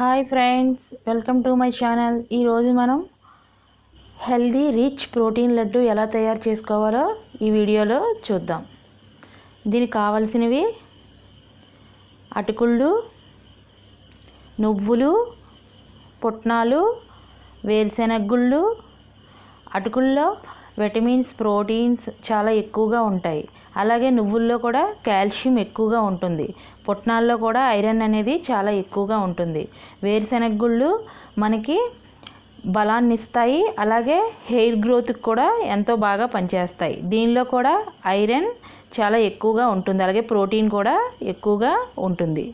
hi friends welcome to my channel ఈరోజు మనం healthy rich protein laddu ఎలా తయారు చేసుకోవాలో ఈ వీడియోలో చూద్దాం దీనికి కావలసినవి అటుకుళ్ళు నువ్వులు పుట్నాలు వేరుశెనగుళ్ళు అటుకుల్లో విటమిన్స్ ప్రోటీన్స్ చాలా ఎక్కువగా ఉంటాయి అలాగే నువ్వుల్లో కూడా కాల్షియం ఎక్కువగా ఉంటుంది పుట్నాల్లో కూడా ఐరన్ అనేది చాలా ఎక్కువగా ఉంటుంది వేరుశెనగ గుళ్ళు మనకి బలాన్ని ఇస్తాయి అలాగే హెయిర్ గ్రోత్కి కూడా ఎంతో బాగా పనిచేస్తాయి దీనిలో కూడా ఐరన్ చాలా ఎక్కువగా ఉంటుంది అలాగే ప్రోటీన్ కూడా ఎక్కువగా ఉంటుంది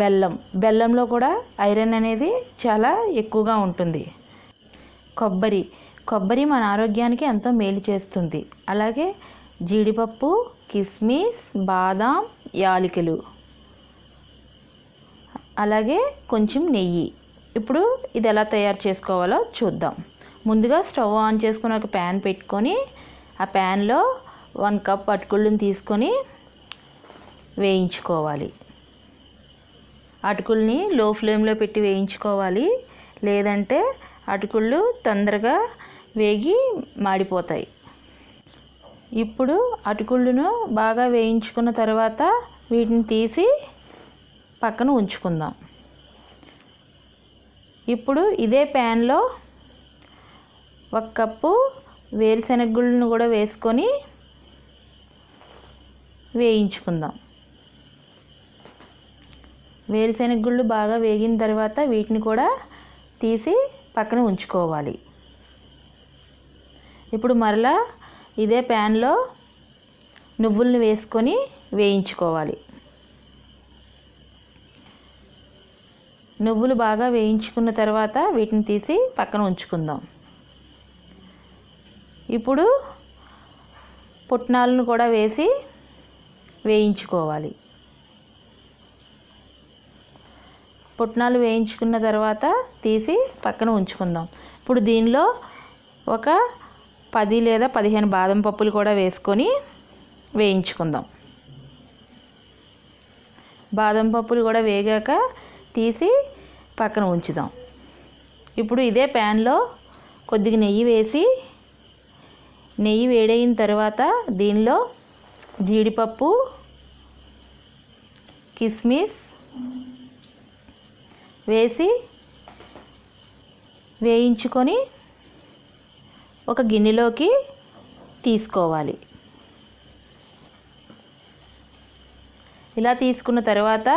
బెల్లం బెల్లంలో కూడా ఐరన్ అనేది చాలా ఎక్కువగా ఉంటుంది కొబ్బరి కొబ్బరి మన ఆరోగ్యానికి ఎంతో మేలు చేస్తుంది అలాగే జీడిపప్పు కిస్మిస్ బాదాం యాలకులు అలాగే కొంచెం నెయ్యి ఇప్పుడు ఇది ఎలా తయారు చేసుకోవాలో చూద్దాం ముందుగా స్టవ్ ఆన్ చేసుకుని ఒక ప్యాన్ పెట్టుకొని ఆ ప్యాన్లో వన్ కప్ అటుకుళ్ళని తీసుకొని వేయించుకోవాలి అటుకుల్ని లో ఫ్లేమ్లో పెట్టి వేయించుకోవాలి లేదంటే అటుకుళ్ళు తొందరగా వేగి మాడిపోతాయి ఇప్పుడు అటుకుళ్ళును బాగా వేయించుకున్న తర్వాత వీటిని తీసి పక్కన ఉంచుకుందాం ఇప్పుడు ఇదే ప్యాన్లో ఒక కప్పు వేరుశెనగుళ్ళను కూడా వేసుకొని వేయించుకుందాం వేరుశెనగుళ్ళు బాగా వేగిన తర్వాత వీటిని కూడా తీసి పక్కన ఉంచుకోవాలి ఇప్పుడు మరలా ఇదే ప్యాన్లో నువ్వులను వేసుకొని వేయించుకోవాలి నువ్వులు బాగా వేయించుకున్న తర్వాత వీటిని తీసి పక్కన ఉంచుకుందాం ఇప్పుడు పుట్నాలను కూడా వేసి వేయించుకోవాలి పుట్నాలు వేయించుకున్న తర్వాత తీసి పక్కన ఉంచుకుందాం ఇప్పుడు దీనిలో ఒక పది లేదా పదిహేను బాదం పప్పులు కూడా వేసుకొని వేయించుకుందాం బాదం పప్పులు కూడా వేగాక తీసి పక్కన ఉంచుదాం ఇప్పుడు ఇదే ప్యాన్లో కొద్దిగా నెయ్యి వేసి నెయ్యి వేడైన తర్వాత దీనిలో జీడిపప్పు కిస్మిస్ వేసి వేయించుకొని ఒక గిన్నెలోకి తీసుకోవాలి ఇలా తీసుకున్న తర్వాత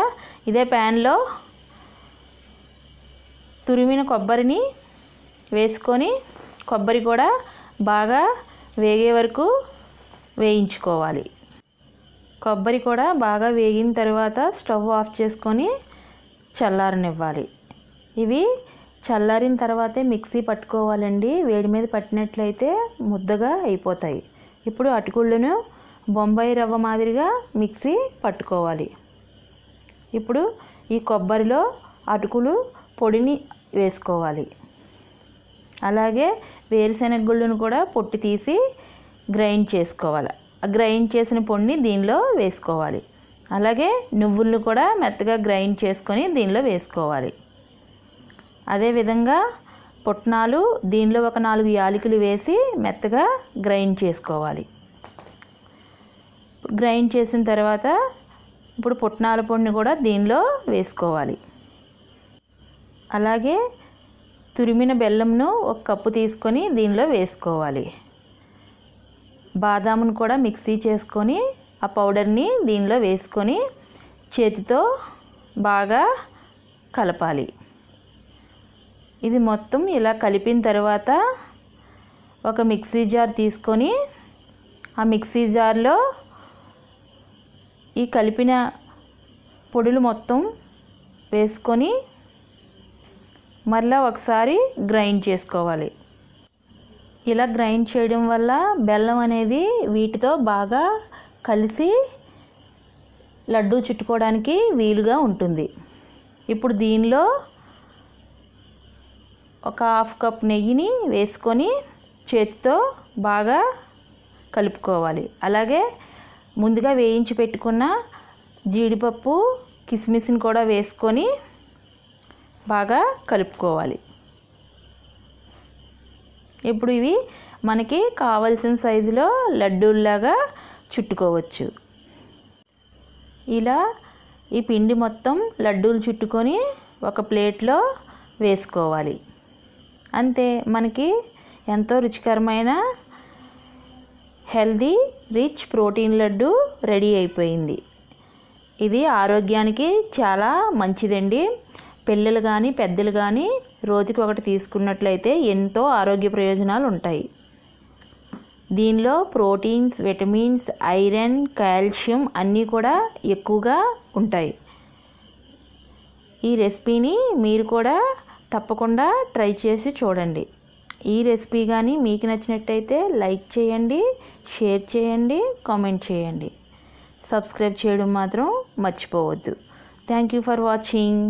ఇదే ప్యాన్లో తురిమిన కొబ్బరిని వేసుకొని కొబ్బరి కూడా బాగా వేగే వరకు వేయించుకోవాలి కొబ్బరి కూడా బాగా వేగిన తర్వాత స్టవ్ ఆఫ్ చేసుకొని చల్లారనివ్వాలి ఇవి చల్లారిన తర్వాతే మిక్సీ పట్టుకోవాలండి వేడి మీద పట్టినట్లయితే ముద్దగా అయిపోతాయి ఇప్పుడు అటుకుళ్ళను బొంబాయి రవ్వ మాదిరిగా మిక్సీ పట్టుకోవాలి ఇప్పుడు ఈ కొబ్బరిలో అటుకులు పొడిని వేసుకోవాలి అలాగే వేరుశెనగ కూడా పొట్టి తీసి గ్రైండ్ చేసుకోవాలి గ్రైండ్ చేసిన పొడిని దీనిలో వేసుకోవాలి అలాగే నువ్వులను కూడా మెత్తగా గ్రైండ్ చేసుకొని దీనిలో వేసుకోవాలి అదేవిధంగా పుట్నాలు దీనిలో ఒక నాలుగు యాలకులు వేసి మెత్తగా గ్రైండ్ చేసుకోవాలి గ్రైండ్ చేసిన తర్వాత ఇప్పుడు పుట్నాల పొడిని కూడా దీనిలో వేసుకోవాలి అలాగే తురిమిన బెల్లంను ఒక కప్పు తీసుకొని దీనిలో వేసుకోవాలి బాదామును కూడా మిక్సీ చేసుకొని ఆ పౌడర్ని దీనిలో వేసుకొని చేతితో బాగా కలపాలి ఇది మొత్తం ఇలా కలిపిన తర్వాత ఒక మిక్సీ జార్ తీసుకొని ఆ మిక్సీ జార్లో ఈ కలిపిన పొడులు మొత్తం వేసుకొని మళ్ళా ఒకసారి గ్రైండ్ చేసుకోవాలి ఇలా గ్రైండ్ చేయడం వల్ల బెల్లం అనేది వీటితో బాగా కలిసి లడ్డూ చుట్టుకోవడానికి వీలుగా ఉంటుంది ఇప్పుడు దీనిలో ఒక హాఫ్ కప్ నెయ్యిని వేసుకొని చేతితో బాగా కలుపుకోవాలి అలాగే ముందుగా వేయించి పెట్టుకున్న జీడిపప్పు కిస్మిస్ని కూడా వేసుకొని బాగా కలుపుకోవాలి ఇప్పుడు ఇవి మనకి కావలసిన సైజులో లడ్డూల్లాగా చుట్టుకోవచ్చు ఇలా ఈ పిండి మొత్తం లడ్డూలు చుట్టుకొని ఒక ప్లేట్లో వేసుకోవాలి అంతే మనకి ఎంతో రుచికరమైన healthy rich protein laddu ready అయిపోయింది ఇది ఆరోగ్యానికి చాలా మంచిదండి పిల్లలు కానీ పెద్దలు కానీ రోజుకి ఒకటి తీసుకున్నట్లయితే ఎంతో ఆరోగ్య ప్రయోజనాలు ఉంటాయి దీనిలో ప్రోటీన్స్ విటమిన్స్ ఐరన్ కాల్షియం అన్నీ కూడా ఎక్కువగా ఉంటాయి ఈ రెసిపీని మీరు కూడా తప్పకుండా ట్రై చేసి చూడండి ఈ రెసిపీ కానీ మీకు నచ్చినట్టయితే లైక్ చేయండి షేర్ చేయండి కామెంట్ చేయండి సబ్స్క్రైబ్ చేయడం మాత్రం మర్చిపోవద్దు థ్యాంక్ యూ ఫర్ వాచింగ్